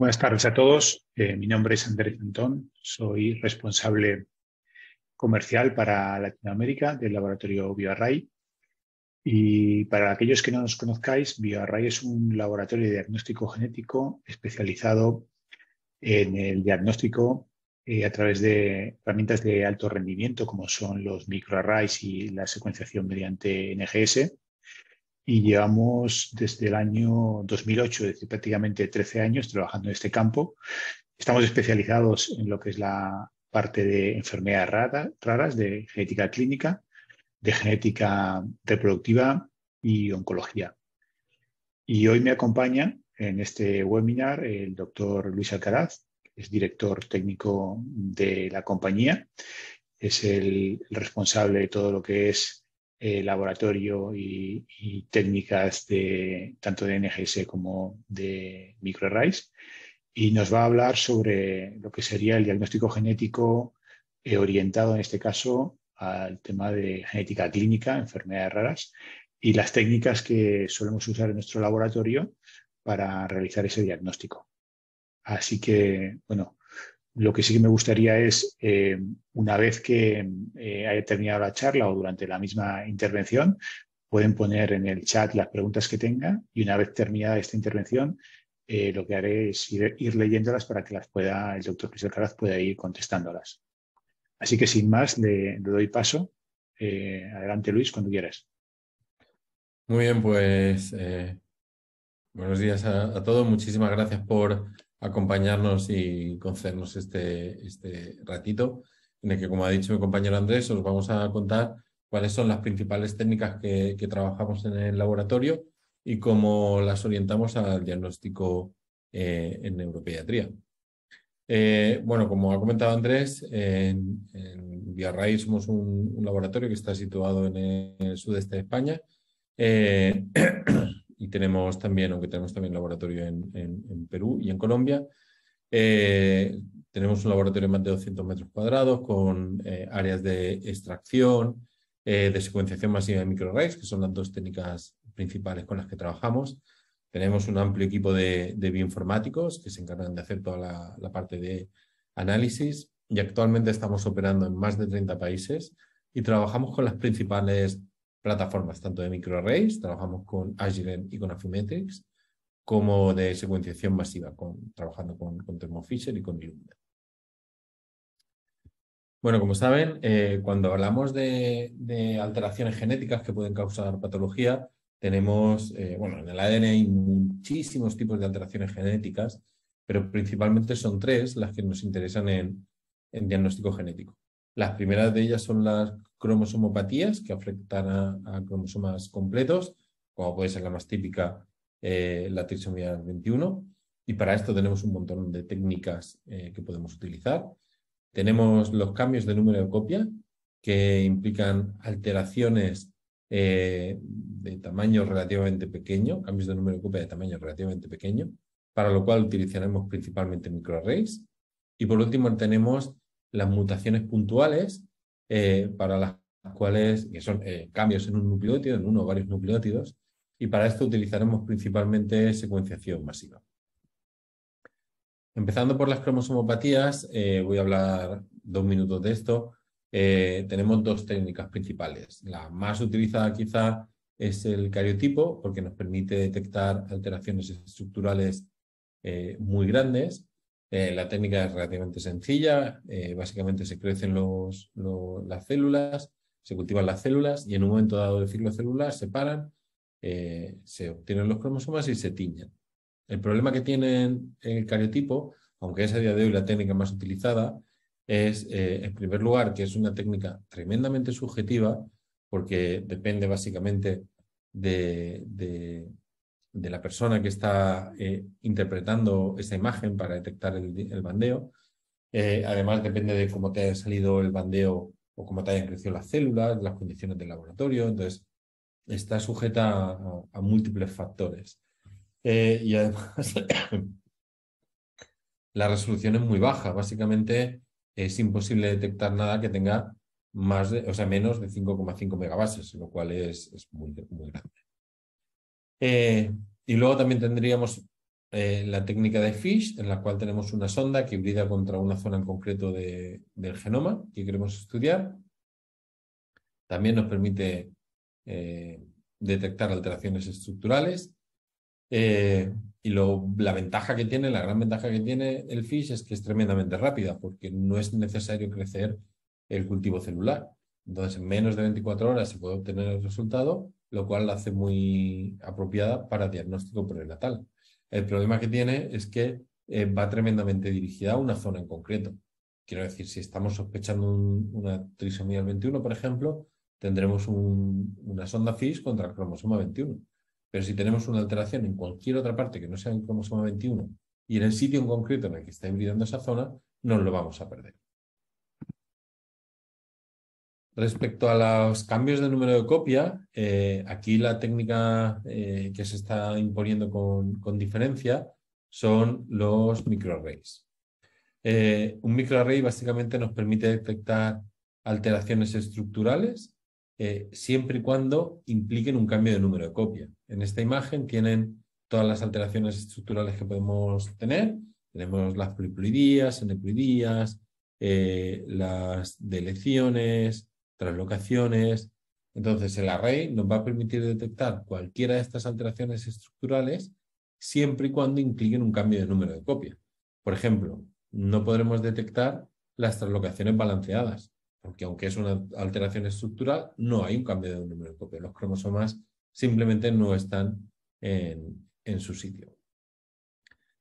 Buenas tardes a todos. Eh, mi nombre es Andrés Antón. Soy responsable comercial para Latinoamérica del laboratorio BioArray. Y para aquellos que no nos conozcáis, BioArray es un laboratorio de diagnóstico genético especializado en el diagnóstico eh, a través de herramientas de alto rendimiento como son los microarrays y la secuenciación mediante NGS y llevamos desde el año 2008, es decir, prácticamente 13 años trabajando en este campo. Estamos especializados en lo que es la parte de enfermedades raras, de genética clínica, de genética reproductiva y oncología. Y hoy me acompaña en este webinar el doctor Luis Alcaraz, que es director técnico de la compañía, es el responsable de todo lo que es eh, laboratorio y, técnicas de tanto de NGS como de microarrays y nos va a hablar sobre lo que sería el diagnóstico genético eh, orientado en este caso al tema de genética clínica, enfermedades raras y las técnicas que solemos usar en nuestro laboratorio para realizar ese diagnóstico. Así que, bueno, lo que sí que me gustaría es, eh, una vez que eh, haya terminado la charla o durante la misma intervención, pueden poner en el chat las preguntas que tengan y una vez terminada esta intervención, eh, lo que haré es ir, leyéndolas para que las pueda, el doctor Cristóbal Caraz pueda ir contestándolas. Así que sin más, le, doy paso. adelante, Luis, cuando quieras. Muy bien, pues buenos días a todos. Muchísimas gracias por acompañarnos y concedernos este, este ratito en el que, como ha dicho mi compañero Andrés, os vamos a contar cuáles son las principales técnicas que, trabajamos en el laboratorio y cómo las orientamos al diagnóstico eh, en neuropediatría. Eh, bueno, como ha comentado Andrés, en, en Raíz somos un, laboratorio que está situado en el sudeste de España. Eh, y tenemos también, aunque tenemos también laboratorio en, en, Perú y en Colombia, eh, tenemos un laboratorio de más de 200 metros cuadrados con eh, áreas de extracción, eh, de secuenciación masiva de microarrays, que son las dos técnicas principales con las que trabajamos. Tenemos un amplio equipo de, de bioinformáticos que se encargan de hacer toda la, la, parte de análisis y actualmente estamos operando en más de 30 países y trabajamos con las principales plataformas tanto de microarrays, trabajamos con Agilent y con Affymetrix, como de secuenciación masiva, trabajando con, con Thermo Fisher y con Illumina. Bueno, como saben, eh, cuando hablamos de, alteraciones genéticas que pueden causar patología, tenemos, eh, bueno, en el ADN hay muchísimos tipos de alteraciones genéticas, pero principalmente son tres las que nos interesan en, en diagnóstico genético. Las primeras de ellas son las cromosomopatías que afectan a, cromosomas completos, como puede ser la más típica, eh, la trisomía 21. Y para esto tenemos un montón de técnicas eh, que podemos utilizar. Tenemos los cambios de número de copia, que implican alteraciones eh, de tamaño relativamente pequeño, cambios de número de copia de tamaño relativamente pequeño, para lo cual utilizaremos principalmente microarrays. Y por último tenemos las mutaciones puntuales, eh, para las cuales que son eh, cambios en un nucleótido, en uno o varios nucleótidos, y para esto utilizaremos principalmente secuenciación masiva. Empezando por las cromosomopatías, eh, voy a hablar dos minutos de esto. tenemos dos técnicas principales. La más utilizada quizá es el cariotipo, porque nos permite detectar alteraciones estructurales muy grandes, eh, la técnica es relativamente sencilla, eh, básicamente se crecen las células, se cultivan las células y en un momento dado de ciclo celular se paran, eh, se obtienen los cromosomas y se tiñen. El problema que tienen el cariotipo, aunque es a día de hoy la técnica más utilizada, es, en primer lugar, que es una técnica tremendamente subjetiva, porque depende básicamente de, de la persona que está eh, interpretando esa imagen para detectar el, bandeo. Eh, además, depende de cómo te haya salido el bandeo o cómo te hayan crecido las células, las condiciones del laboratorio. Entonces, está sujeta a, múltiples factores. Eh, y además, la resolución es muy baja. Básicamente, es imposible detectar nada que tenga más de, o sea, menos de 5,5 megabases, lo cual es, es muy, muy grande. Eh, y luego también tendríamos eh, la técnica de FISH, en la cual tenemos una sonda que hibrida contra una zona en concreto del genoma que queremos estudiar. También nos permite eh, detectar alteraciones estructurales. y la ventaja que tiene, la gran ventaja que tiene el FISH es que es tremendamente rápida, porque no es necesario crecer el cultivo celular. Entonces, en menos de 24 horas se puede obtener el resultado lo cual la hace muy apropiada para diagnóstico prenatal. El problema que tiene es que eh, va tremendamente dirigida a una zona en concreto. Quiero decir, si estamos sospechando una trisomía 21, por ejemplo, tendremos una sonda FIS contra el cromosoma 21. Pero si tenemos una alteración en cualquier otra parte que no sea en el cromosoma 21 y en el sitio en concreto en el que está hibridando esa zona, no lo vamos a perder. Respecto a los cambios de número de copia, eh, aquí la técnica eh, que se está imponiendo con, con diferencia son los microarrays. Eh, un microarray básicamente nos permite detectar alteraciones estructurales siempre y cuando impliquen un cambio de número de copia. En esta imagen tienen todas las alteraciones estructurales que podemos tener. Tenemos las pluidías, eh, las delecciones, traslocaciones, Entonces, el array nos va a permitir detectar cualquiera de estas alteraciones estructurales siempre y cuando impliquen un cambio de número de copia. Por ejemplo, no podremos detectar las translocaciones balanceadas, porque aunque es una alteración estructural, no hay un cambio de número de copia. Los cromosomas simplemente no están en, en su sitio.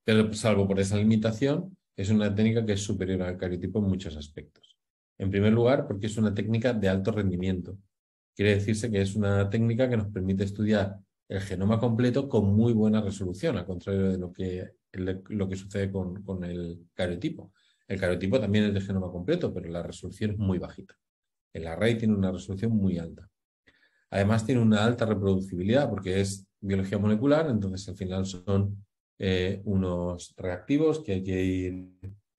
Pero salvo por esa limitación, es una técnica que es superior al cariotipo en muchos aspectos. En primer lugar, porque es una técnica de alto rendimiento. Quiere decirse que es una técnica que nos permite estudiar el genoma completo con muy buena resolución, al contrario de lo que, lo que sucede con, el cariotipo. El cariotipo también es de genoma completo, pero la resolución es muy bajita. El array tiene una resolución muy alta. Además, tiene una alta reproducibilidad porque es biología molecular, entonces al final son eh, unos reactivos que hay que ir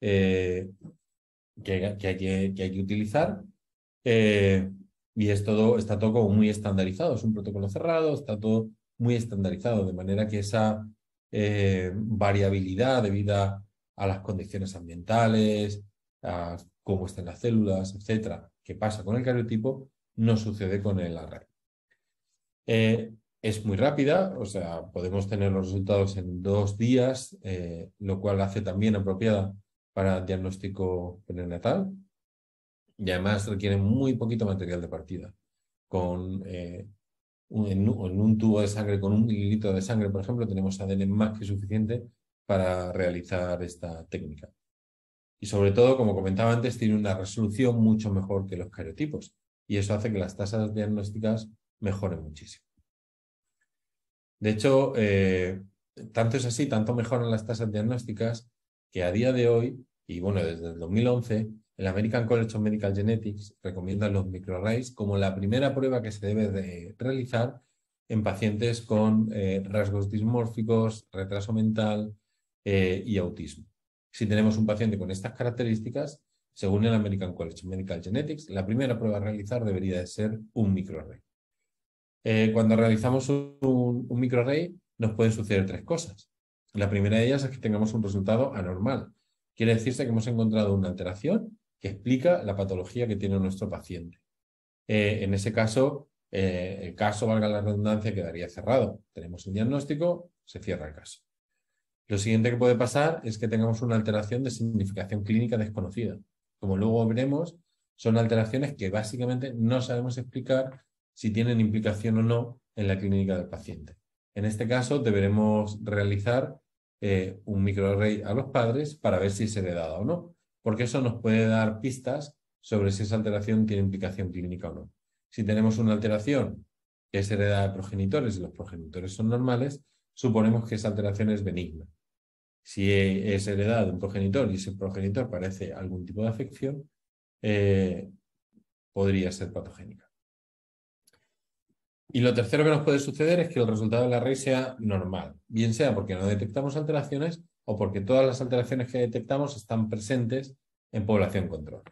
eh, que, hay, que, utilizar. Eh, y es todo, está todo muy estandarizado, es un protocolo cerrado, está todo muy estandarizado, de manera que esa eh, variabilidad debida a las condiciones ambientales, a cómo están las células, etcétera, que pasa con el cariotipo, no sucede con el array. Eh, es muy rápida, o sea, podemos tener los resultados en dos días, lo cual hace también apropiada para diagnóstico prenatal y además requiere muy poquito material de partida. Con, eh, un, en, un tubo de sangre, con un mililitro de sangre, por ejemplo, tenemos ADN más que suficiente para realizar esta técnica. Y sobre todo, como comentaba antes, tiene una resolución mucho mejor que los cariotipos y eso hace que las tasas diagnósticas mejoren muchísimo. De hecho, eh, tanto es así, tanto mejoran las tasas diagnósticas que a día de hoy y bueno, desde el 2011, el American College of Medical Genetics recomienda los microarrays como la primera prueba que se debe de realizar en pacientes con eh, rasgos dismórficos, retraso mental eh, y autismo. Si tenemos un paciente con estas características, según el American College of Medical Genetics, la primera prueba a realizar debería de ser un microarray. Eh, cuando realizamos un microarray, nos pueden suceder tres cosas. La primera de ellas es que tengamos un resultado anormal, Quiere decirse que hemos encontrado una alteración que explica la patología que tiene nuestro paciente. Eh, en ese caso, eh, el caso, valga la redundancia, quedaría cerrado. Tenemos un diagnóstico, se cierra el caso. Lo siguiente que puede pasar es que tengamos una alteración de significación clínica desconocida. Como luego veremos, son alteraciones que básicamente no sabemos explicar si tienen implicación o no en la clínica del paciente. En este caso, deberemos realizar eh, un microarray a los padres para ver si es heredada o no, porque eso nos puede dar pistas sobre si esa alteración tiene implicación clínica o no. Si tenemos una alteración que es heredada de progenitores y los progenitores son normales, suponemos que esa alteración es benigna. Si e-, es heredada de un progenitor y ese progenitor parece algún tipo de afección, eh, podría ser patogénica. Y lo tercero que nos puede suceder es que el resultado de la RAI sea normal, bien sea porque no detectamos alteraciones o porque todas las alteraciones que detectamos están presentes en población control.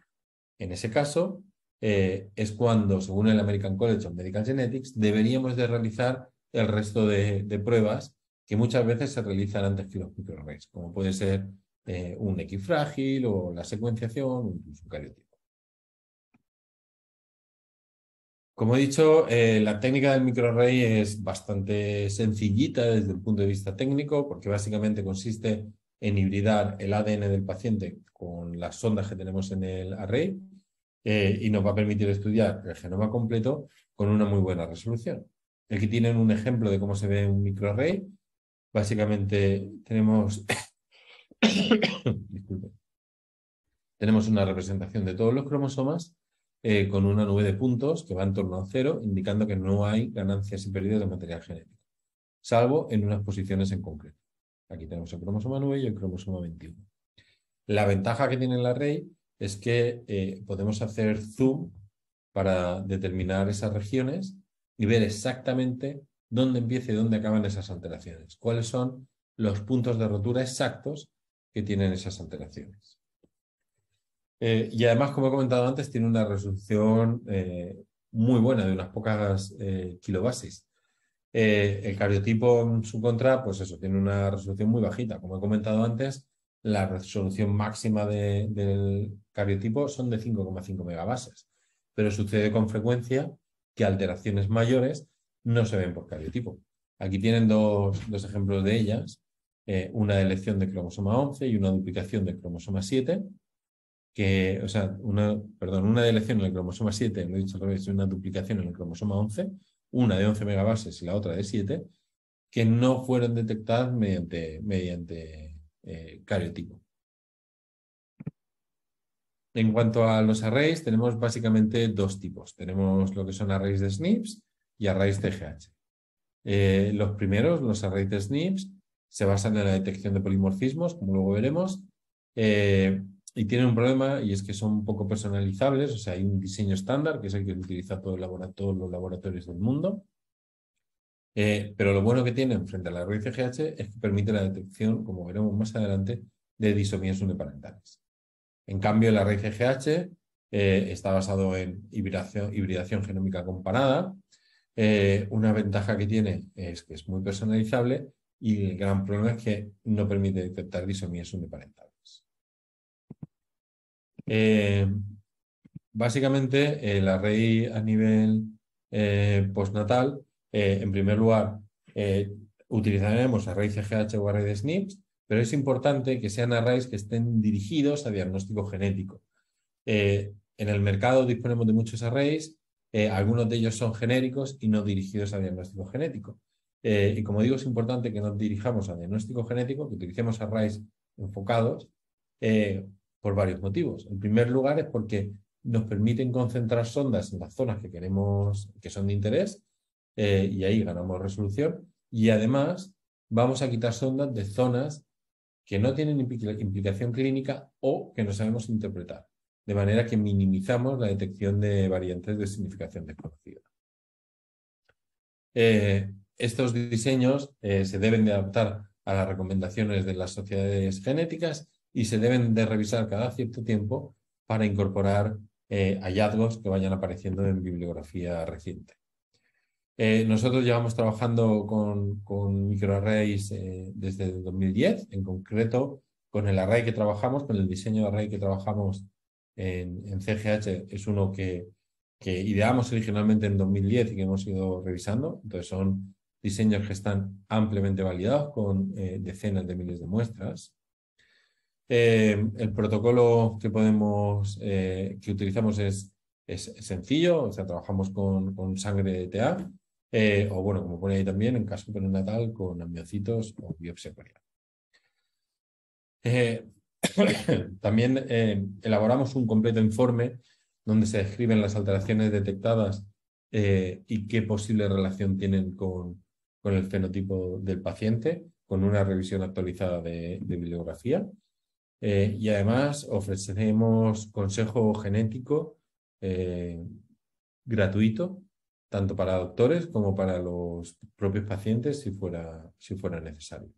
En ese caso, eh, es cuando, según el American College of Medical Genetics, deberíamos de realizar el resto de, pruebas que muchas veces se realizan antes que los microarrays, como puede ser eh, un X o la secuenciación, un cariotipo. Como he dicho, eh, la técnica del microarray es bastante sencillita desde el punto de vista técnico, porque básicamente consiste en hibridar el ADN del paciente con las sondas que tenemos en el array eh, y nos va a permitir estudiar el genoma completo con una muy buena resolución. Aquí tienen un ejemplo de cómo se ve un microarray. Básicamente tenemos, tenemos una representación de todos los cromosomas eh, con una nube de puntos que va en torno a cero, indicando que no hay ganancias y pérdidas de material genético, salvo en unas posiciones en concreto. Aquí tenemos el cromosoma 9 y el cromosoma 21. La ventaja que tiene la array es que eh, podemos hacer zoom para determinar esas regiones y ver exactamente dónde empieza y dónde acaban esas alteraciones, cuáles son los puntos de rotura exactos que tienen esas alteraciones. Eh, y además, como he comentado antes, tiene una resolución eh, muy buena de unas pocas eh, kilobases. el cariotipo en su contra, pues eso, tiene una resolución muy bajita. Como he comentado antes, la resolución máxima del cariotipo son de 5,5 megabases, pero sucede con frecuencia que alteraciones mayores no se ven por cariotipo. Aquí tienen dos, dos ejemplos de ellas, una elección de cromosoma 11 y una duplicación de cromosoma 7 que, o sea, una, perdón, una delección en el cromosoma 7, lo he dicho al revés, una duplicación en el cromosoma 11, una de 11 megabases y la otra de 7, que no fueron detectadas mediante, mediante eh, cariotipo. En cuanto a los arrays, tenemos básicamente dos tipos. Tenemos lo que son arrays de SNPs y arrays TGH. Eh, los primeros, los arrays de SNPs, se basan en la detección de polimorfismos, como luego veremos. Eh, y tienen un problema y es que son poco personalizables, o sea, hay un diseño estándar que es el que utiliza todos los laboratorios del mundo. Eh, pero lo bueno que tienen frente a la red CGH es que permite la detección, como veremos más adelante, de disomías uniparentales. En cambio, la raíz CGH eh, está basado en hibridación, genómica comparada. Eh, una ventaja que tiene es que es muy personalizable y el gran problema es que no permite detectar disomías uniparentales. Eh, básicamente, el eh, array a nivel eh, postnatal, en primer lugar, utilizaremos arrays CGH o array de SNPs, pero es importante que sean arrays que estén dirigidos a diagnóstico genético. en el mercado disponemos de muchos arrays, algunos de ellos son genéricos y no dirigidos a diagnóstico genético. y como digo, es importante que nos dirijamos a diagnóstico genético, que utilicemos arrays enfocados por varios motivos. En primer lugar es porque nos permiten concentrar sondas en las zonas que queremos, que son de interés, eh, y ahí ganamos resolución. Y además vamos a quitar sondas de zonas que no tienen implicación clínica o que no sabemos interpretar, de manera que minimizamos la detección de variantes de significación desconocida. Eh, estos diseños eh, se deben de adaptar a las recomendaciones de las sociedades genéticas y se deben de revisar cada cierto tiempo para incorporar eh, hallazgos que vayan apareciendo en bibliografía reciente. Eh, nosotros llevamos trabajando con, microarrays eh, desde 2010, en concreto con el array que trabajamos, con el diseño de array que trabajamos en, CGH, es uno que, que, ideamos originalmente en 2010 y que hemos ido revisando. Entonces son diseños que están ampliamente validados con decenas de miles de muestras. Eh, el protocolo que eh, utilizamos es, sencillo, o sea, trabajamos con, sangre de TA, eh, o bueno, como pone ahí también, en caso perinatal, con amniocitos o biopsia también elaboramos un completo informe donde se describen las alteraciones detectadas y qué posible relación tienen con, el fenotipo del paciente, con una revisión actualizada de bibliografía. Eh, y además ofrecemos consejo genético eh, gratuito, tanto para doctores como para los propios pacientes si fuera, necesario.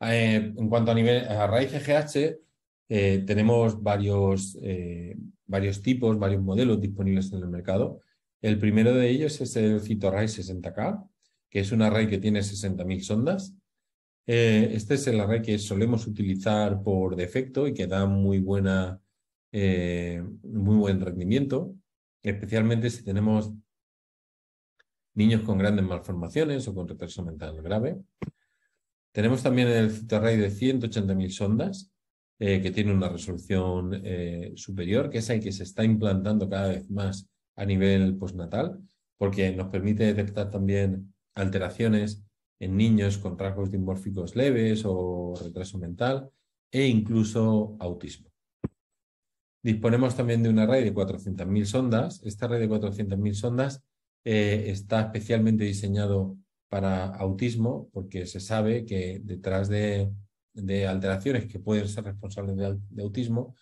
Eh, en cuanto a, nivel, a raíz tenemos varios, varios tipos, varios modelos disponibles en el mercado. El primero de ellos es el CitoRay 60K, que es un array que tiene 60.000 sondas este es el array que solemos utilizar por defecto y que da muy, buena, eh, muy buen rendimiento, especialmente si tenemos niños con grandes malformaciones o con retraso mental grave. Tenemos también el array de 180.000 sondas, eh, que tiene una resolución superior, que es el que se está implantando cada vez más a nivel postnatal, porque nos permite detectar también alteraciones en niños con rasgos dimórficos leves o retraso mental e incluso autismo. Disponemos también de una red de 400.000 sondas. Esta red de 400.000 sondas eh, está especialmente diseñado para autismo porque se sabe que detrás de, alteraciones que pueden ser responsables de, de autismo,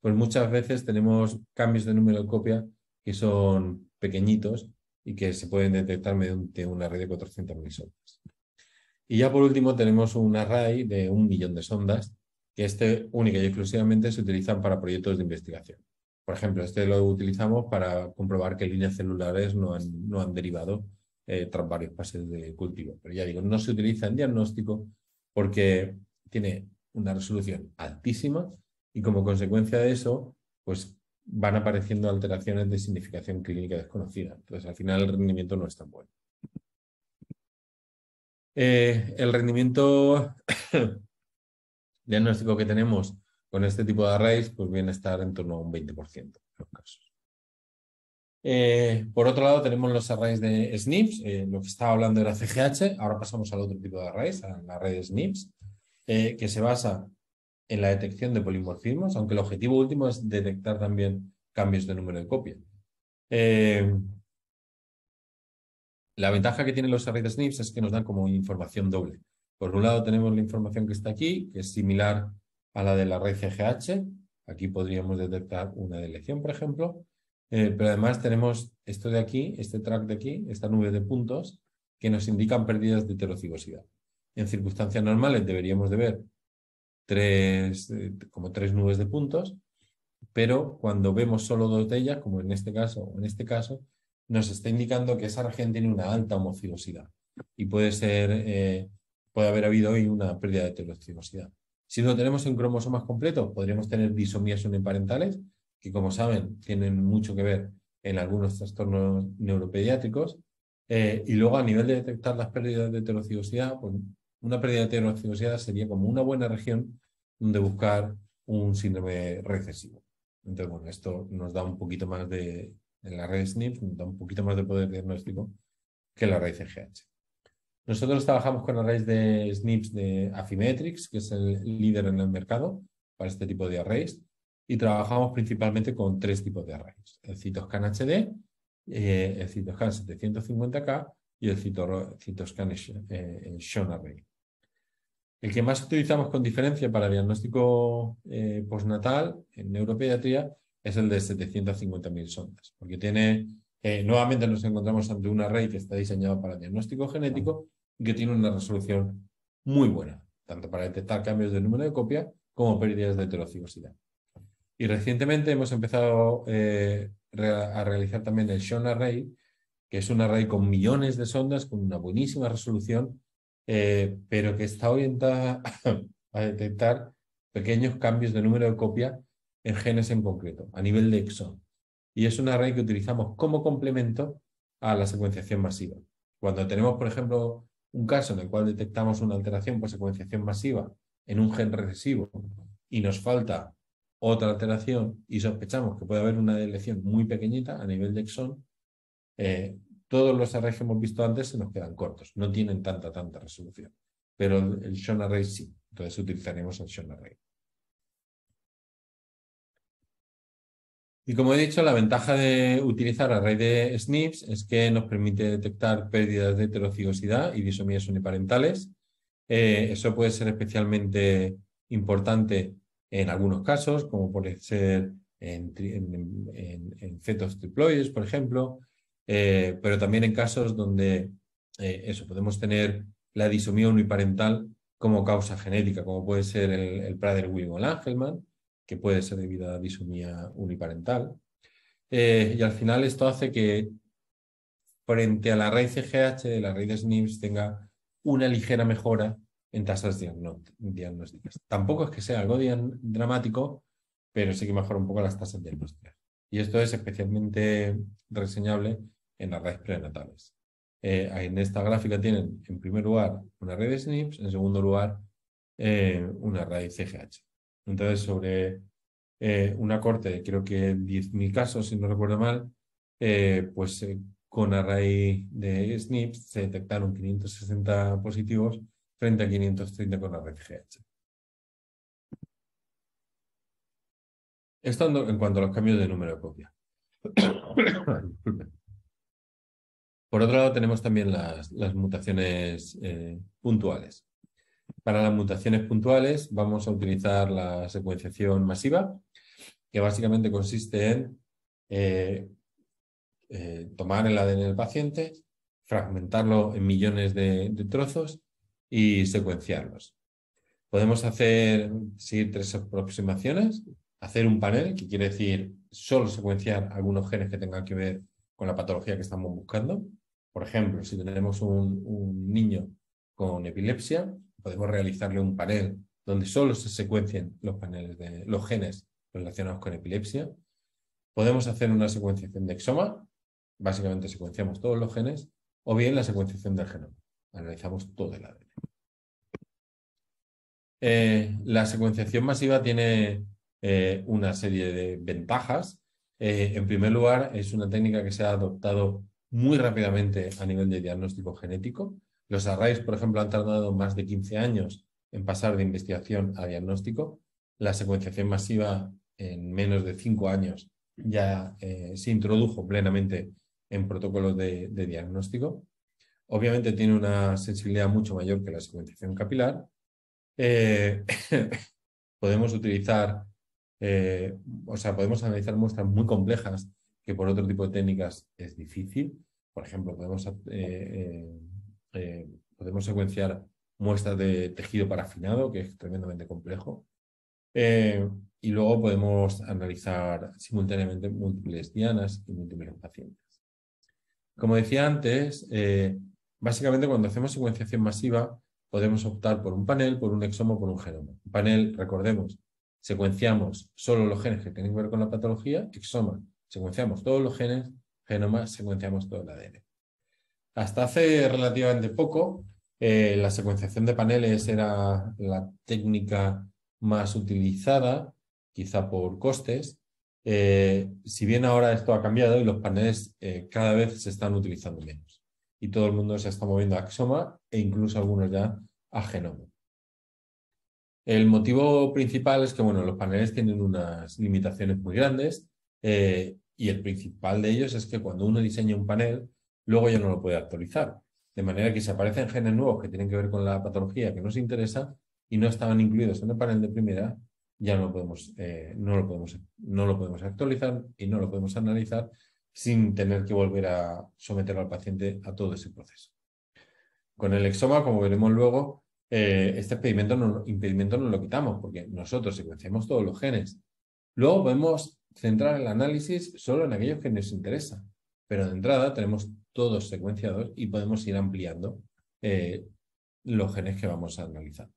pues muchas veces tenemos cambios de número de copia que son pequeñitos y que se pueden detectar mediante una red de 400.000 sondas. Y ya por último tenemos un array de un millón de sondas que este única y exclusivamente se utilizan para proyectos de investigación. Por ejemplo, este lo utilizamos para comprobar que líneas celulares no han, no han derivado eh, tras varios pases de cultivo. Pero ya digo, no se utiliza en diagnóstico porque tiene una resolución altísima y como consecuencia de eso, pues van apareciendo alteraciones de significación clínica desconocida. Entonces, al final el rendimiento no es tan bueno. Eh, el rendimiento diagnóstico que tenemos con este tipo de arrays pues viene a estar en torno a un 20% en los casos. Eh, por otro lado, tenemos los arrays de SNPs. Eh, lo que estaba hablando era CGH. Ahora pasamos al otro tipo de arrays, a la red de SNPs, que se basa en la detección de polimorfismos, aunque el objetivo último es detectar también cambios de número de copia. La ventaja que tienen los arrays de SNPs es que nos dan como información doble. Por un lado tenemos la información que está aquí, que es similar a la de la red CGH. Aquí podríamos detectar una delección, por ejemplo. Eh, pero además tenemos esto de aquí, este track de aquí, esta nube de puntos, que nos indican pérdidas de heterocigosidad. En circunstancias normales deberíamos de ver tres, eh, como tres nubes de puntos, pero cuando vemos solo dos de ellas, como en este caso en este caso, nos está indicando que esa región tiene una alta homocigosidad y puede ser, eh, puede haber habido hoy una pérdida de heterocigosidad. Si lo tenemos en cromosomas completo, podríamos tener disomías uniparentales, que como saben, tienen mucho que ver en algunos trastornos neuropediátricos. Eh, y luego, a nivel de detectar las pérdidas de heterocigosidad, pues, una pérdida de heterocigosidad sería como una buena región donde buscar un síndrome recesivo. Entonces, bueno, esto nos da un poquito más de, en la red SNP da un poquito más de poder diagnóstico que la raíz CGH. Nosotros trabajamos con arrays de SNPs de Affymetrix, que es el líder en el mercado para este tipo de arrays, y trabajamos principalmente con tres tipos de arrays: el Citoscan HD, eh, el Citoscan 750K y el Citoscan Shown eh, Array. El que más utilizamos con diferencia para diagnóstico eh, postnatal en neuropediatría es el de 750.000 sondas, porque tiene, eh, nuevamente nos encontramos ante un array que está diseñado para diagnóstico genético y que tiene una resolución muy buena, tanto para detectar cambios de número de copia como pérdidas de heterocigosidad. Y recientemente hemos empezado eh, a realizar también el shona Array, que es un array con millones de sondas, con una buenísima resolución, eh, pero que está orientada a detectar pequeños cambios de número de copia en genes en concreto, a nivel de exon. Y es un array que utilizamos como complemento a la secuenciación masiva. Cuando tenemos, por ejemplo, un caso en el cual detectamos una alteración por secuenciación masiva en un gen recesivo y nos falta otra alteración y sospechamos que puede haber una deleción muy pequeñita a nivel de exon, eh, todos los arrays que hemos visto antes se nos quedan cortos, no tienen tanta, tanta resolución. Pero el, SHON Array sí, entonces utilizaremos el Sean Array. Y como he dicho, la ventaja de utilizar la red de SNPs es que nos permite detectar pérdidas de heterocigosidad y disomías uniparentales. Eh, eso puede ser especialmente importante en algunos casos, como puede ser en, en, fetos triploides, por ejemplo, eh, pero también en casos donde eh, eso podemos tener la disomía uniparental como causa genética, como puede ser el, prader el angelman que puede ser debido a disomía uniparental. Eh, y al final esto hace que frente a la raíz CGH, e la raíz de SNIPS tenga una ligera mejora en tasas diagnósticas. Tampoco es que sea algo dramático, pero sí que mejora un poco las tasas diagnósticas. Y esto es especialmente reseñable en las raíces prenatales. Eh, en esta gráfica tienen, en primer lugar, una red de SNIPS, en segundo lugar, eh, una raíz CGH. E entonces, sobre eh, una corte, creo que 10.000 casos, si no recuerdo mal, eh, pues eh, con array de SNPs se detectaron 560 positivos frente a 530 con array GH. Estando en cuanto a los cambios de número de copia. Por otro lado, tenemos también las, mutaciones puntuales. Para las mutaciones puntuales vamos a utilizar la secuenciación masiva, que básicamente consiste en eh, eh, tomar el ADN del paciente, fragmentarlo en millones de, trozos y secuenciarlos. Podemos hacer, seguir tres aproximaciones, hacer un panel, que quiere decir solo secuenciar algunos genes que tengan que ver con la patología que estamos buscando. Por ejemplo, si tenemos un niño con epilepsia, podemos realizarle un panel donde solo se secuencien los paneles de los genes relacionados con epilepsia. Podemos hacer una secuenciación de exoma, básicamente secuenciamos todos los genes, o bien la secuenciación del genoma, analizamos todo el ADN. Eh, la secuenciación masiva tiene eh, una serie de ventajas. Eh, en primer lugar, es una técnica que se ha adoptado muy rápidamente a nivel de diagnóstico genético. Los arrays, por ejemplo, han tardado más de 15 años en pasar de investigación a diagnóstico. La secuenciación masiva en menos de 5 años ya eh, se introdujo plenamente en protocolos de, diagnóstico. Obviamente tiene una sensibilidad mucho mayor que la secuenciación capilar. Eh, podemos utilizar, eh, o sea, podemos analizar muestras muy complejas que por otro tipo de técnicas es difícil. Por ejemplo, podemos eh, podemos secuenciar muestras de tejido parafinado, que es tremendamente complejo. Eh, y luego podemos analizar simultáneamente múltiples dianas y múltiples pacientes. Como decía antes, eh, básicamente cuando hacemos secuenciación masiva podemos optar por un panel, por un exomo, por un genoma. Un panel, recordemos, secuenciamos solo los genes que tienen que ver con la patología, exoma, secuenciamos todos los genes, genoma, secuenciamos todo el ADN. Hasta hace relativamente poco, eh, la secuenciación de paneles era la técnica más utilizada, quizá por costes. Eh, si bien ahora esto ha cambiado y los paneles eh, cada vez se están utilizando menos y todo el mundo se está moviendo a Axoma e incluso algunos ya a Genoma. El motivo principal es que los paneles tienen unas limitaciones muy grandes y el principal de ellos es que cuando uno diseña un panel, luego ya no lo puede actualizar. De manera que si aparecen genes nuevos que tienen que ver con la patología que nos interesa y no estaban incluidos en el panel de primera, ya no, podemos, eh, no, lo podemos, no lo podemos actualizar y no lo podemos analizar sin tener que volver a someterlo al paciente a todo ese proceso. Con el exoma, como veremos luego, eh, este impedimento no, impedimento no lo quitamos porque nosotros secuenciamos todos los genes. Luego podemos centrar el análisis solo en aquellos que nos interesan, pero de entrada tenemos todos secuenciados y podemos ir ampliando eh, los genes que vamos a analizar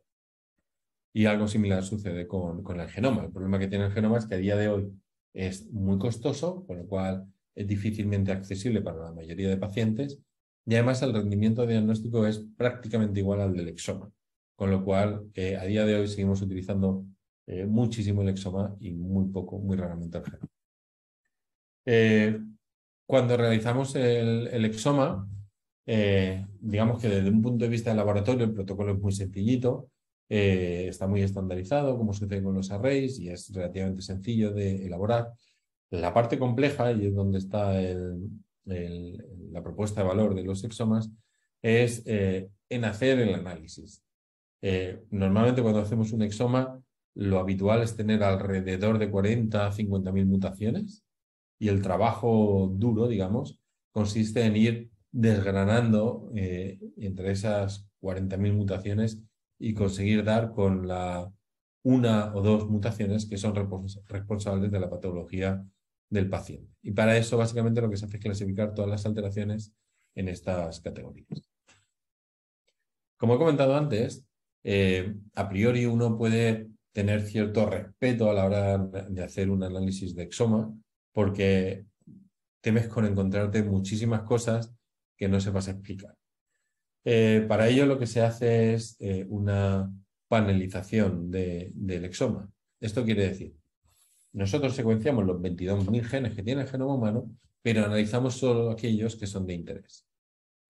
Y algo similar sucede con, el genoma. El problema que tiene el genoma es que a día de hoy es muy costoso, con lo cual es difícilmente accesible para la mayoría de pacientes. Y además el rendimiento diagnóstico es prácticamente igual al del exoma. Con lo cual, eh, a día de hoy seguimos utilizando eh, muchísimo el exoma y muy poco, muy raramente el genoma cuando realizamos el, exoma, eh, digamos que desde un punto de vista de laboratorio el protocolo es muy sencillito, eh, está muy estandarizado, como sucede con los arrays, y es relativamente sencillo de elaborar. La parte compleja, y es donde está la propuesta de valor de los exomas, es eh, en hacer el análisis. normalmente cuando hacemos un exoma, lo habitual es tener alrededor de 40 a 50 mutaciones y el trabajo duro, digamos, consiste en ir desgranando eh, entre esas 40.000 mutaciones y conseguir dar con la una o dos mutaciones que son responsables de la patología del paciente. Y para eso básicamente lo que se hace es clasificar todas las alteraciones en estas categorías. Como he comentado antes, eh, a priori uno puede tener cierto respeto a la hora de hacer un análisis de exoma porque temes con encontrarte muchísimas cosas que no se a explicar. Eh, para ello lo que se hace es eh, una panelización del exoma. Esto quiere decir, nosotros secuenciamos los 22.000 genes que tiene el genoma humano, pero analizamos solo aquellos que son de interés.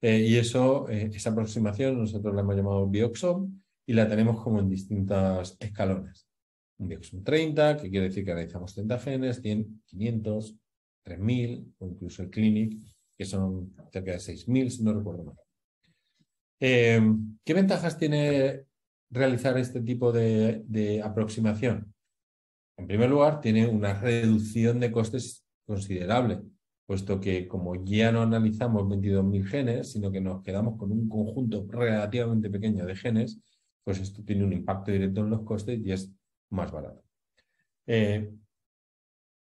Eh, y eso, esa aproximación nosotros la hemos llamado bioxom y la tenemos como en distintos escalones un día que son 30, que quiere decir que analizamos 30 genes, 100, 500, 3000 o incluso el clinic, que son cerca de 6000, si no recuerdo mal. Eh, ¿Qué ventajas tiene realizar este tipo de, de, aproximación? En primer lugar, tiene una reducción de costes considerable, puesto que como ya no analizamos 22.000 genes, sino que nos quedamos con un conjunto relativamente pequeño de genes, pues esto tiene un impacto directo en los costes y es más barato. Eh,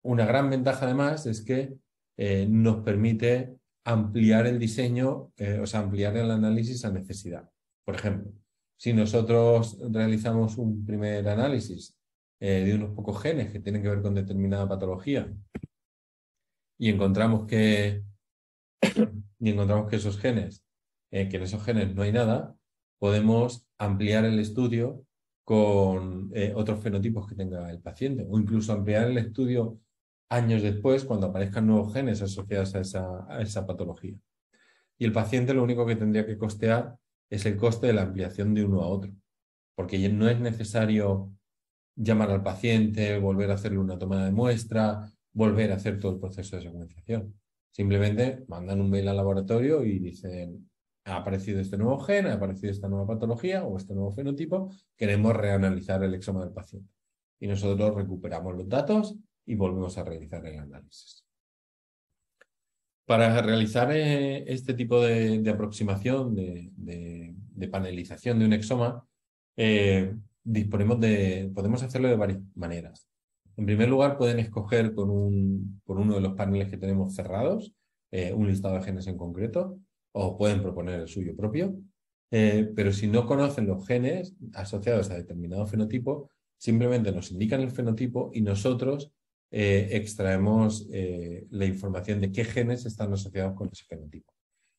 una gran ventaja además es que eh, nos permite ampliar el diseño, eh, o sea, ampliar el análisis a necesidad. Por ejemplo, si nosotros realizamos un primer análisis de unos pocos genes que tienen que ver con determinada patología y encontramos que, y encontramos que esos genes, que en esos genes no hay nada, podemos ampliar el estudio con eh, otros fenotipos que tenga el paciente, o incluso ampliar el estudio años después cuando aparezcan nuevos genes asociados a esa, patología. Y el paciente lo único que tendría que costear es el coste de la ampliación de uno a otro, porque no es necesario llamar al paciente, volver a hacerle una toma de muestra, volver a hacer todo el proceso de secuenciación. Simplemente mandan un mail al laboratorio y dicen, ha aparecido este nuevo gen, ha aparecido esta nueva patología o este nuevo fenotipo, queremos reanalizar el exoma del paciente. Y nosotros recuperamos los datos y volvemos a realizar el análisis. Para realizar eh, este tipo de, aproximación, de, panelización de un exoma, eh, podemos hacerlo de varias maneras. En primer lugar, pueden escoger con, uno de los paneles que tenemos cerrados, eh, un listado de genes en concreto, o pueden proponer el suyo propio, eh, pero si no conocen los genes asociados a determinado fenotipo, simplemente nos indican el fenotipo y nosotros eh, extraemos eh, la información de qué genes están asociados con ese fenotipo.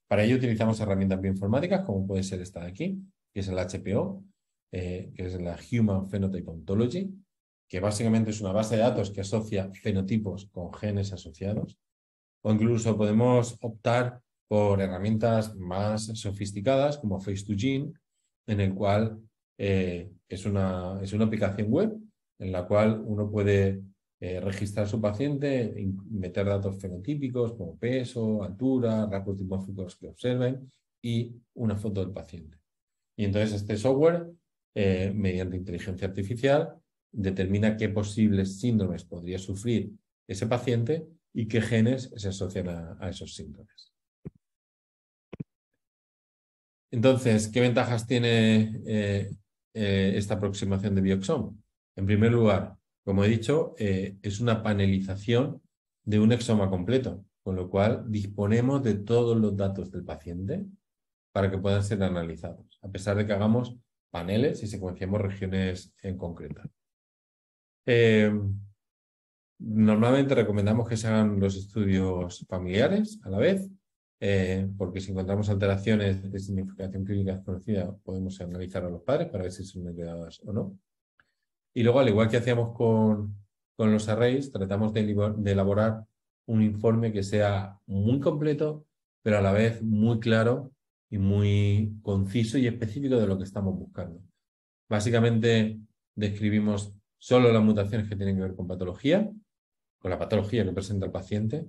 Para ello utilizamos herramientas bioinformáticas como puede ser esta de aquí, que es el HPO, que es la Human Phenotype Ontology, que básicamente es una base de datos que asocia fenotipos con genes asociados. O incluso podemos optar por herramientas más sofisticadas como Face2Gene, en el cual eh, es, una, es una aplicación web en la cual uno puede eh, registrar a su paciente, meter datos fenotípicos como peso, altura, rasgos dimórficos que observen y una foto del paciente. Y entonces este software, eh, mediante inteligencia artificial, determina qué posibles síndromes podría sufrir ese paciente y qué genes se asocian a, esos síndromes. Entonces, ¿qué ventajas tiene eh, eh, esta aproximación de Bioxome? En primer lugar, como he dicho, eh, es una panelización de un exoma completo, con lo cual disponemos de todos los datos del paciente para que puedan ser analizados, a pesar de que hagamos paneles y secuenciamos regiones en concreta. normalmente recomendamos que se hagan los estudios familiares a la vez eh, porque si encontramos alteraciones de significación clínica desconocida, podemos analizar a los padres para ver si son heredadas o no. Y luego, al igual que hacíamos con, los arrays, tratamos de, elaborar un informe que sea muy completo, pero a la vez muy claro y muy conciso y específico de lo que estamos buscando. Básicamente, describimos solo las mutaciones que tienen que ver con patología, con la patología que presenta el paciente,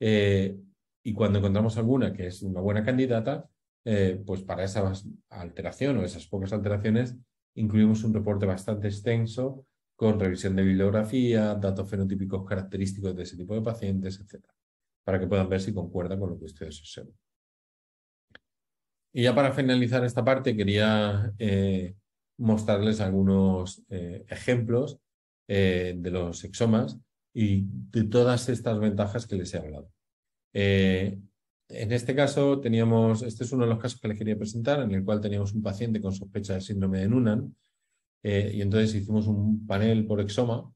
eh, y cuando encontramos alguna que es una buena candidata, eh, pues para esa alteración o esas pocas alteraciones, incluimos un reporte bastante extenso con revisión de bibliografía, datos fenotípicos característicos de ese tipo de pacientes, etc. Para que puedan ver si concuerda con lo que ustedes observan. Y ya para finalizar esta parte, quería eh, mostrarles algunos eh, ejemplos de los exomas y de todas estas ventajas que les he hablado. Eh, en este caso teníamos, este es uno de los casos que les quería presentar, en el cual teníamos un paciente con sospecha de síndrome de Nunan, eh, y entonces hicimos un panel por exoma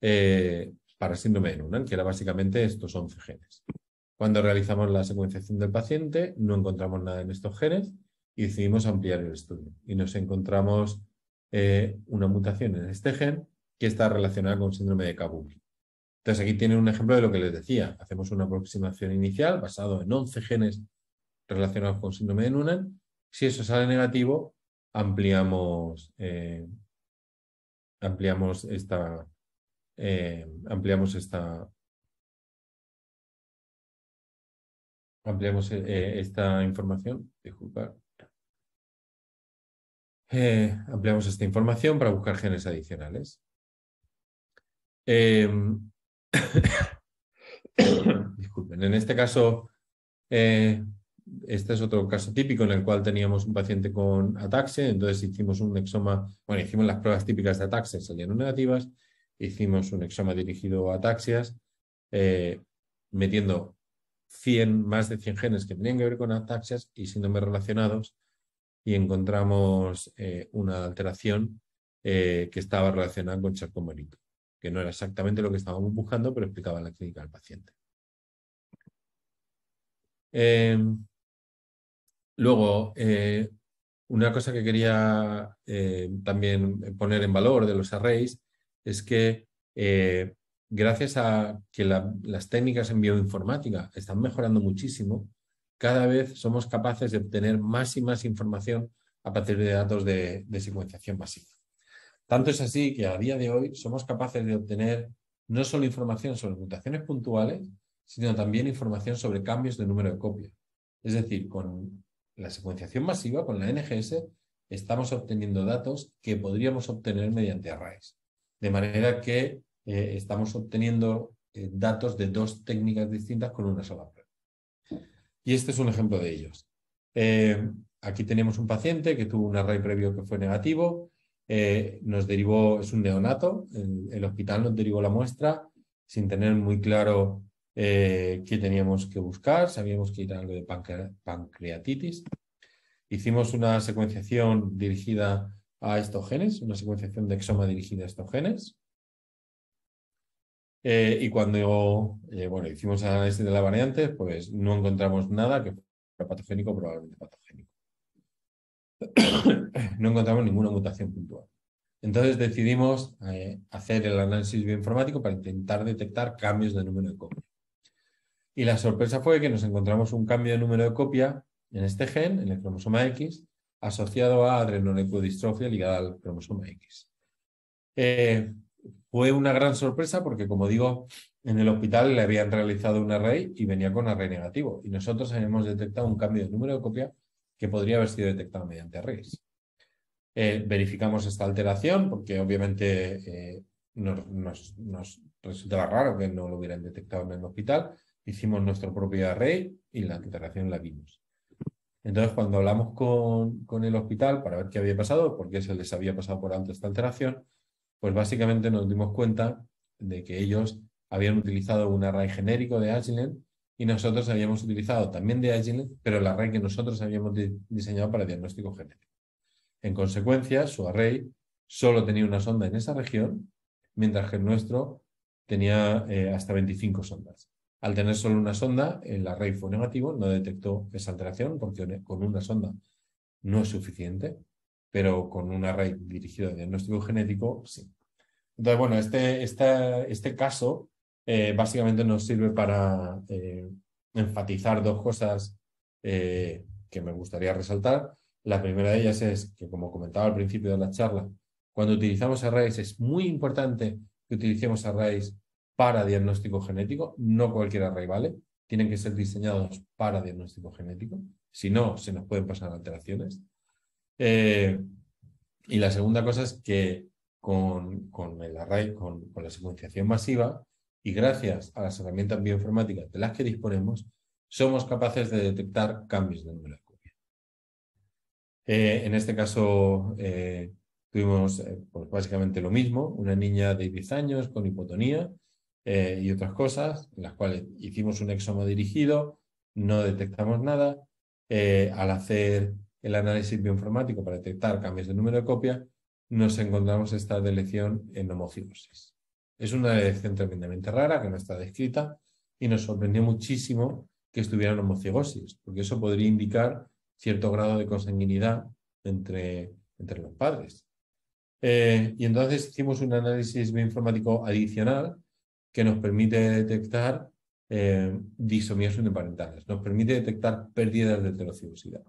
eh, para síndrome de Nunan, que era básicamente estos 11 genes. Cuando realizamos la secuenciación del paciente, no encontramos nada en estos genes y decidimos ampliar el estudio. Y nos encontramos una mutación en este gen que está relacionada con síndrome de Kabuki. Entonces aquí tienen un ejemplo de lo que les decía. Hacemos una aproximación inicial basado en 11 genes relacionados con síndrome de Noonan. Si eso sale negativo, ampliamos, eh, eh, ampliamos esta, ampliamos esta, eh, ampliamos esta información, ampliamos esta información para buscar genes adicionales. Em, Disculpen, en este caso, eh, este es otro caso típico en el cual teníamos un paciente con ataxia, entonces hicimos un exoma, bueno, hicimos las pruebas típicas de ataxia, salieron negativas, hicimos un exoma dirigido a ataxias, eh, metiendo 100, más de 100 genes que tenían que ver con ataxias y síndromes relacionados, y encontramos eh, una alteración que estaba relacionada con charcomorito que no era exactamente lo que estábamos buscando, pero explicaba la clínica al paciente. Eh, luego, eh, una cosa que quería eh, también poner en valor de los arrays es que gracias a que las técnicas en bioinformática están mejorando muchísimo, cada vez somos capaces de obtener más y más información a partir de datos de, secuenciación básica. Tanto es así que a día de hoy somos capaces de obtener no solo información sobre mutaciones puntuales, sino también información sobre cambios de número de copias. Es decir, con la secuenciación masiva, con la NGS, estamos obteniendo datos que podríamos obtener mediante arrays. De manera que eh, estamos obteniendo eh, datos de dos técnicas distintas con una sola prueba. Y este es un ejemplo de ellos. Eh, aquí tenemos un paciente que tuvo un array previo que fue negativo eh, nos derivó, es un neonato, el, hospital nos derivó la muestra sin tener muy claro eh, qué teníamos que buscar, sabíamos que era algo de pancreatitis. Hicimos una secuenciación dirigida a estos genes, una secuenciación de exoma dirigida a estos genes. Eh, y cuando bueno, hicimos análisis de la variante, pues no encontramos nada que fuera patogénico, probablemente patogénico. no encontramos ninguna mutación puntual. Entonces decidimos eh, hacer el análisis bioinformático para intentar detectar cambios de número de copia. Y la sorpresa fue que nos encontramos un cambio de número de copia en este gen, en el cromosoma X, asociado a adrenoleucodistrofia ligada al cromosoma X. Eh, fue una gran sorpresa porque, como digo, en el hospital le habían realizado un array y venía con array negativo. Y nosotros habíamos detectado un cambio de número de copia que podría haber sido detectado mediante arrays. Eh, verificamos esta alteración porque obviamente eh, nos, resultaba raro que no lo hubieran detectado en el hospital. Hicimos nuestro propio array y la alteración la vimos. Entonces, cuando hablamos con, el hospital para ver qué había pasado, por qué se les había pasado por alto esta alteración, pues básicamente nos dimos cuenta de que ellos habían utilizado un array genérico de Agilent y nosotros habíamos utilizado también de Agile, pero el array que nosotros habíamos diseñado para diagnóstico genético. En consecuencia, su array solo tenía una sonda en esa región, mientras que el nuestro tenía eh, hasta 25 sondas. Al tener solo una sonda, el array fue negativo, no detectó esa alteración, porque con una sonda no es suficiente, pero con un array dirigido a diagnóstico genético, sí. Entonces, bueno, este, este caso eh, básicamente nos sirve para eh, enfatizar dos cosas eh, que me gustaría resaltar. La primera de ellas es que, como comentaba al principio de la charla, cuando utilizamos arrays es muy importante que utilicemos arrays para diagnóstico genético, no cualquier array vale, tienen que ser diseñados para diagnóstico genético, si no, se nos pueden pasar alteraciones. y la segunda cosa es que con, el array, con, la secuenciación masiva, y gracias a las herramientas bioinformáticas de las que disponemos, somos capaces de detectar cambios de número de copia. en este caso eh, tuvimos eh, pues básicamente lo mismo, una niña de 10 años con hipotonía eh, y otras cosas, en las cuales hicimos un exoma dirigido, no detectamos nada. al hacer el análisis bioinformático para detectar cambios de número de copia, nos encontramos esta delección en homofilosis. Es una elección tremendamente rara que no está descrita y nos sorprendió muchísimo que estuvieran homocigosis, porque eso podría indicar cierto grado de consanguinidad entre, los padres. Eh, y entonces hicimos un análisis bioinformático adicional que nos permite detectar eh, disomías uniparentales, nos permite detectar pérdidas de heterocigosidad.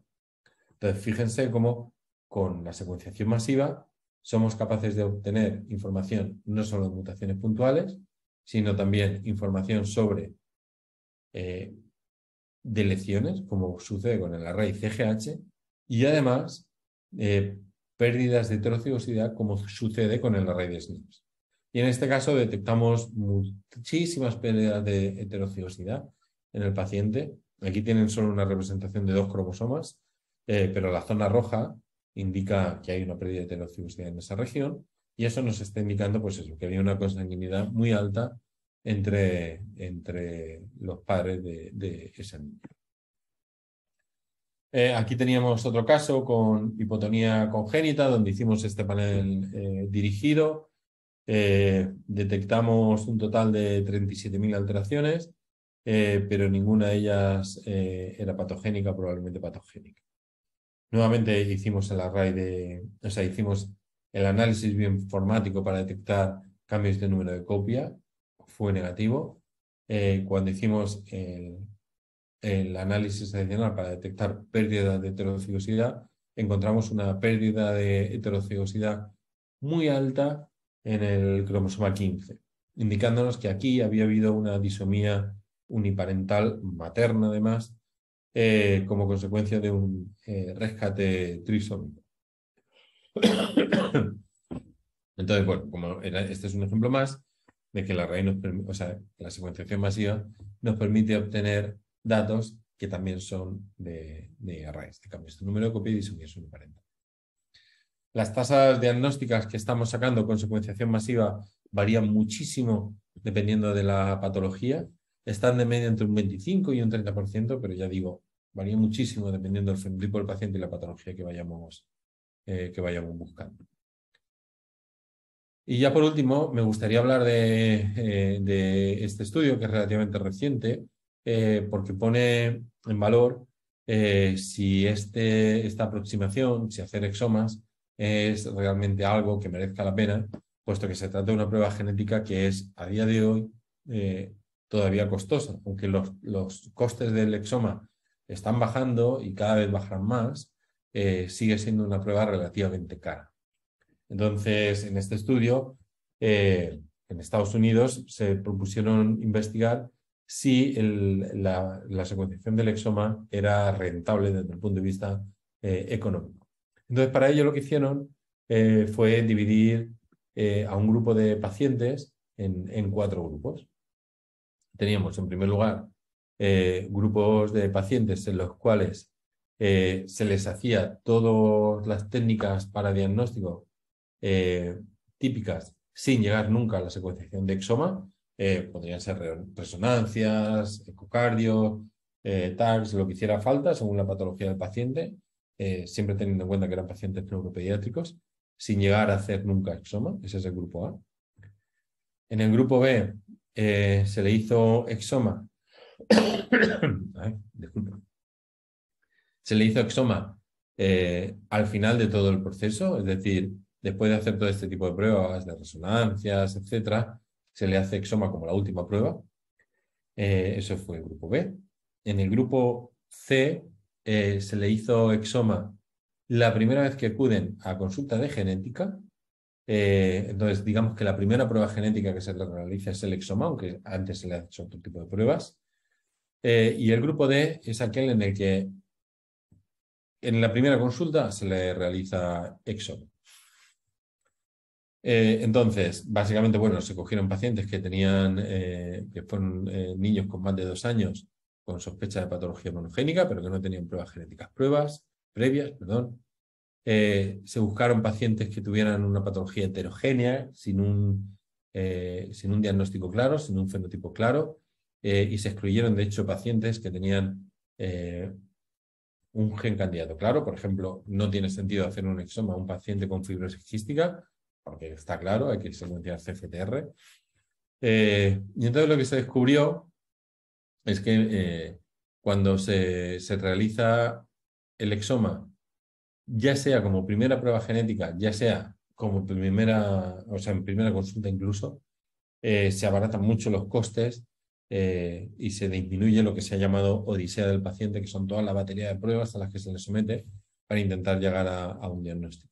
Entonces, fíjense cómo con la secuenciación masiva somos capaces de obtener información no solo de mutaciones puntuales, sino también información sobre eh, delecciones, como sucede con el array CGH, y además eh, pérdidas de heterocigosidad como sucede con el array de SNPs. Y en este caso detectamos muchísimas pérdidas de heterociosidad en el paciente. Aquí tienen solo una representación de dos cromosomas, eh, pero la zona roja indica que hay una pérdida de heterocigosidad en esa región y eso nos está indicando pues eso, que había una consanguinidad muy alta entre, entre los padres de, esa niña. Eh, aquí teníamos otro caso con hipotonía congénita, donde hicimos este panel eh, dirigido. Eh, detectamos un total de 37.000 alteraciones, pero ninguna de ellas era patogénica, probablemente patogénica. Nuevamente hicimos el array de, o sea, hicimos el análisis bioinformático para detectar cambios de número de copia, fue negativo. Eh, cuando hicimos el, análisis adicional para detectar pérdida de heterocigosidad, encontramos una pérdida de heterocigosidad muy alta en el cromosoma 15, indicándonos que aquí había habido una disomía uniparental materna, además, eh, como consecuencia de un eh, rescate trisómico. Entonces, bueno, como este es un ejemplo más de que la la secuenciación masiva nos permite obtener datos que también son de, de arrays, de cambio, este número de copia y disumir un 40. Las tasas diagnósticas que estamos sacando con secuenciación masiva varían muchísimo dependiendo de la patología están de media entre un 25 y un 30%, pero ya digo, varía muchísimo dependiendo del fenotipo del paciente y la patología que vayamos, eh, que vayamos buscando. Y ya por último, me gustaría hablar de, eh, este estudio que es relativamente reciente, eh, porque pone en valor si este, esta aproximación, si hacer exomas, es realmente algo que merezca la pena, puesto que se trata de una prueba genética que es a día de hoy todavía costosa, aunque los, costes del exoma están bajando y cada vez bajan más, eh, sigue siendo una prueba relativamente cara. Entonces, en este estudio, eh, en Estados Unidos se propusieron investigar si la, secuenciación del exoma era rentable desde el punto de vista eh, económico. Entonces, para ello lo que hicieron fue dividir a un grupo de pacientes en cuatro grupos teníamos, en primer lugar, eh, grupos de pacientes en los cuales eh, se les hacía todas las técnicas para diagnóstico eh, típicas sin llegar nunca a la secuenciación de exoma. podrían ser resonancias, ecocardio, tags, lo que hiciera falta según la patología del paciente, siempre teniendo en cuenta que eran pacientes neuropediátricos, sin llegar a hacer nunca exoma. Ese es el grupo A. En el grupo B eh, se le hizo exoma. Se le hizo exoma eh, al final de todo el proceso, es decir, después de hacer todo este tipo de pruebas, de resonancias, etcétera, se le hace exoma como la última prueba. Eh, eso fue el grupo B. En el grupo C se le hizo exoma la primera vez que acuden a consulta de genética eh, entonces, digamos que la primera prueba genética que se realiza es el exoma, aunque antes se le ha hecho otro tipo de pruebas. Eh, y el grupo D es aquel en el que en la primera consulta se le realiza exoma. Eh, entonces, básicamente, bueno, se cogieron pacientes que tenían, que fueron niños con más de dos años con sospecha de patología monogénica, pero que no tenían pruebas genéticas, pruebas previas, perdón, eh, se buscaron pacientes que tuvieran una patología heterogénea, sin un, eh, sin un diagnóstico claro, sin un fenotipo claro, eh, y se excluyeron, de hecho, pacientes que tenían un gen candidato claro. Por ejemplo, no tiene sentido hacer un exoma a un paciente con fibrosis quística, porque está claro, hay que secuenciar CFTR. y entonces lo que se descubrió es que cuando se, se realiza el exoma ya sea como primera prueba genética, ya sea como primera, o sea, en primera consulta incluso, eh, se abaratan mucho los costes eh, y se disminuye lo que se ha llamado odisea del paciente, que son todas la batería de pruebas a las que se le somete para intentar llegar a, un diagnóstico.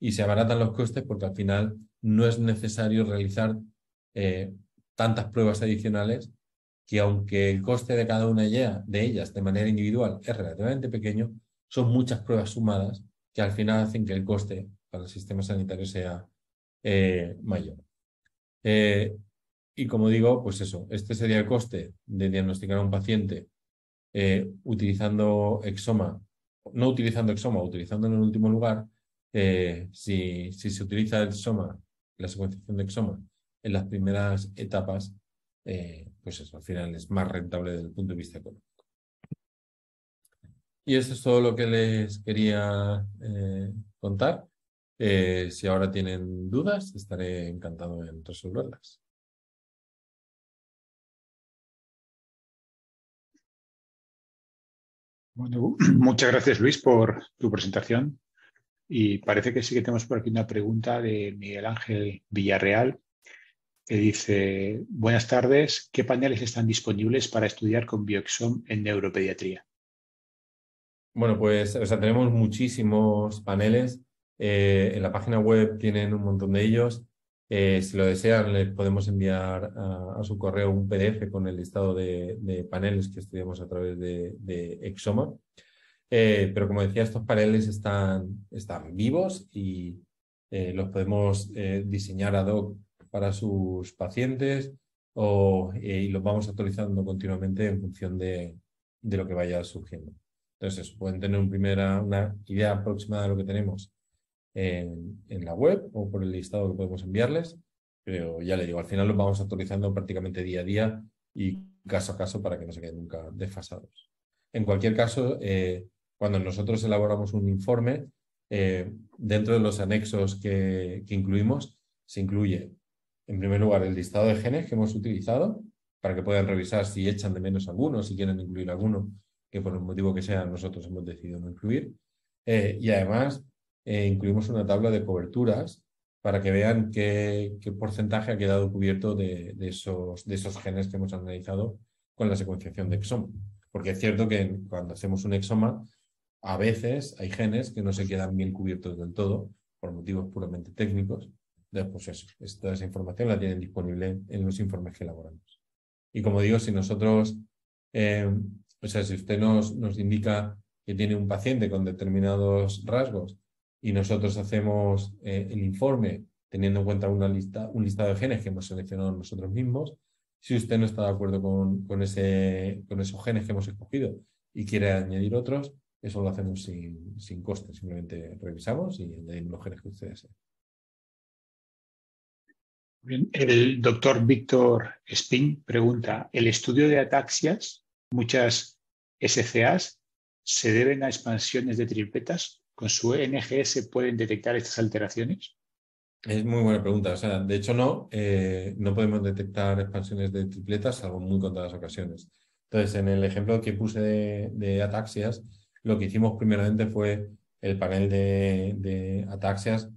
Y se abaratan los costes porque al final no es necesario realizar eh, tantas pruebas adicionales que aunque el coste de cada una de ellas de manera individual es relativamente pequeño, son muchas pruebas sumadas que al final hacen que el coste para el sistema sanitario sea eh, mayor. Eh, y como digo, pues eso, este sería el coste de diagnosticar a un paciente eh, utilizando exoma, no utilizando exoma, utilizando en el último lugar, si, si, se utiliza el exoma, la secuenciación de exoma, en las primeras etapas, pues eso, al final es más rentable desde el punto de vista económico. Y eso es todo lo que les quería eh, contar. Eh, si ahora tienen dudas, estaré encantado en resolverlas. Bueno, muchas gracias Luis por tu presentación. Y parece que sí que tenemos por aquí una pregunta de Miguel Ángel Villarreal, que dice, buenas tardes, ¿qué paneles están disponibles para estudiar con Bioexom en neuropediatría? Bueno, pues tenemos muchísimos paneles. Eh, en la página web tienen un montón de ellos. Eh, si lo desean, les podemos enviar a, su correo un PDF con el listado de, paneles que estudiamos a través de, Exoma. Eh, pero como decía, estos paneles están, vivos y los podemos diseñar ad hoc para sus pacientes o, y los vamos actualizando continuamente en función de lo que vaya surgiendo. Entonces, pueden tener una idea aproximada de lo que tenemos en, la web o por el listado que podemos enviarles, pero ya le digo, al final lo vamos actualizando prácticamente día a día y caso a caso para que no se queden nunca desfasados. En cualquier caso, eh, cuando nosotros elaboramos un informe, eh, dentro de los anexos que, que incluimos, se incluye, en primer lugar, el listado de genes que hemos utilizado para que puedan revisar si echan de menos alguno, si quieren incluir alguno que por un motivo que sea nosotros hemos decidido no incluir. Eh, y además eh, incluimos una tabla de coberturas para que vean qué, porcentaje ha quedado cubierto de, esos, de esos genes que hemos analizado con la secuenciación de exoma. Porque es cierto que cuando hacemos un exoma, a veces hay genes que no se quedan bien cubiertos del todo por motivos puramente técnicos. después esa información la tienen disponible en los informes que elaboramos. Y como digo, si nosotros eh, o sea, si usted nos, indica que tiene un paciente con determinados rasgos y nosotros hacemos eh, el informe teniendo en cuenta una lista, un listado de genes que hemos seleccionado nosotros mismos, si usted no está de acuerdo con, con, esos genes que hemos escogido y quiere añadir otros, eso lo hacemos sin, coste. Simplemente revisamos y añadimos los genes que usted desee. el doctor Víctor Spin pregunta, ¿el estudio de ataxias Muchas SCAs se deben a expansiones de tripletas. ¿Con su NGS pueden detectar estas alteraciones? Es muy buena pregunta. O sea, de hecho, no, eh, no podemos detectar expansiones de tripletas, salvo muy contadas ocasiones. Entonces, en el ejemplo que puse de, ataxias, lo que hicimos primeramente fue el panel de, ataxias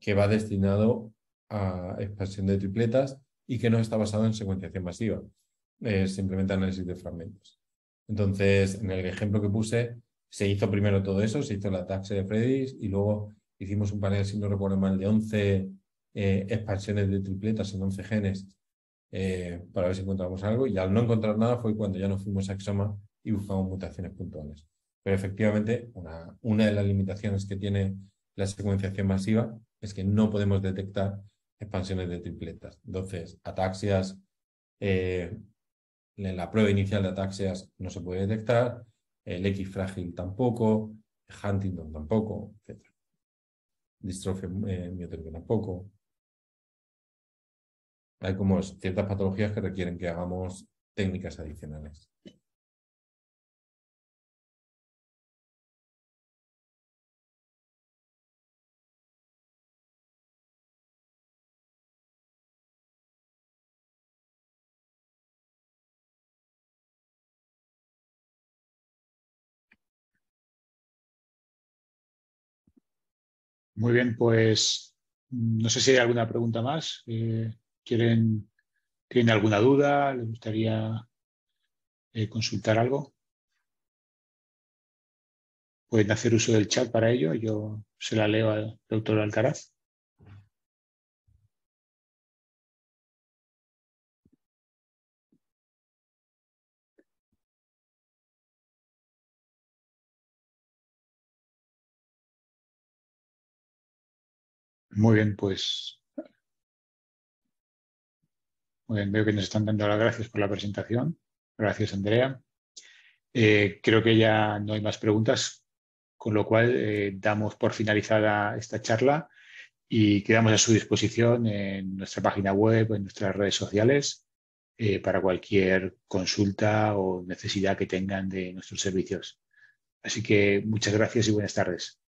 que va destinado a expansión de tripletas y que no está basado en secuenciación masiva es simplemente análisis de fragmentos. Entonces, en el ejemplo que puse, se hizo primero todo eso, se hizo la taxa de Freddy's y luego hicimos un panel, si no recuerdo mal, de 11 eh, expansiones de tripletas en 11 genes eh, para ver si encontramos algo. Y al no encontrar nada fue cuando ya nos fuimos a Exoma y buscamos mutaciones puntuales. Pero efectivamente, una, una de las limitaciones que tiene la secuenciación masiva es que no podemos detectar expansiones de tripletas. Entonces, ataxias, eh, en la prueba inicial de ataxias no se puede detectar, el X frágil tampoco, Huntington tampoco, etc. Distrofia eh, tampoco. Hay como ciertas patologías que requieren que hagamos técnicas adicionales. Muy bien, pues no sé si hay alguna pregunta más. Eh, ¿Quieren, ¿Tienen alguna duda? ¿Les gustaría eh, consultar algo? Pueden hacer uso del chat para ello. Yo se la leo al doctor Alcaraz. Muy bien, pues. veo que nos están dando las gracias por la presentación. Gracias, Andrea. Eh, creo que ya no hay más preguntas, con lo cual eh, damos por finalizada esta charla y quedamos a su disposición en nuestra página web, en nuestras redes sociales, eh, para cualquier consulta o necesidad que tengan de nuestros servicios. Así que muchas gracias y buenas tardes.